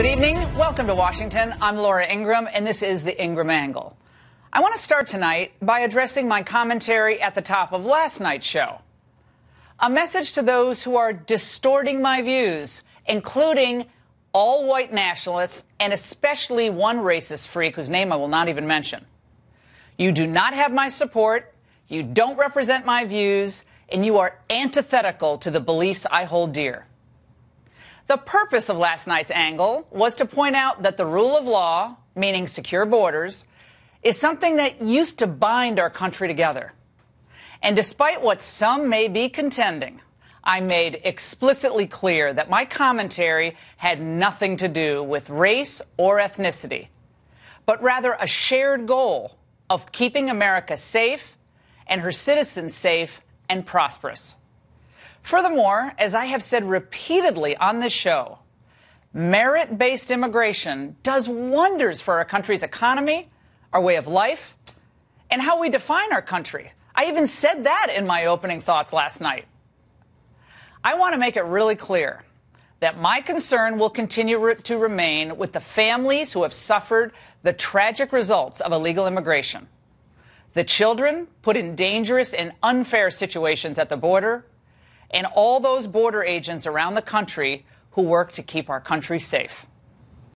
Good evening. Welcome to Washington. I'm Laura Ingram, and this is the Ingram Angle. I want to start tonight by addressing my commentary at the top of last night's show. A message to those who are distorting my views, including all white nationalists and especially one racist freak whose name I will not even mention. You do not have my support, you don't represent my views, and you are antithetical to the beliefs I hold dear. The purpose of last night's angle was to point out that the rule of law, meaning secure borders, is something that used to bind our country together. And despite what some may be contending, I made explicitly clear that my commentary had nothing to do with race or ethnicity, but rather a shared goal of keeping America safe and her citizens safe and prosperous. Furthermore, as I have said repeatedly on this show, merit based immigration does wonders for our country's economy, our way of life, and how we define our country. I even said that in my opening thoughts last night. I want to make it really clear that my concern will continue to remain with the families who have suffered the tragic results of illegal immigration. The children put in dangerous and unfair situations at the border and all those border agents around the country who work to keep our country safe.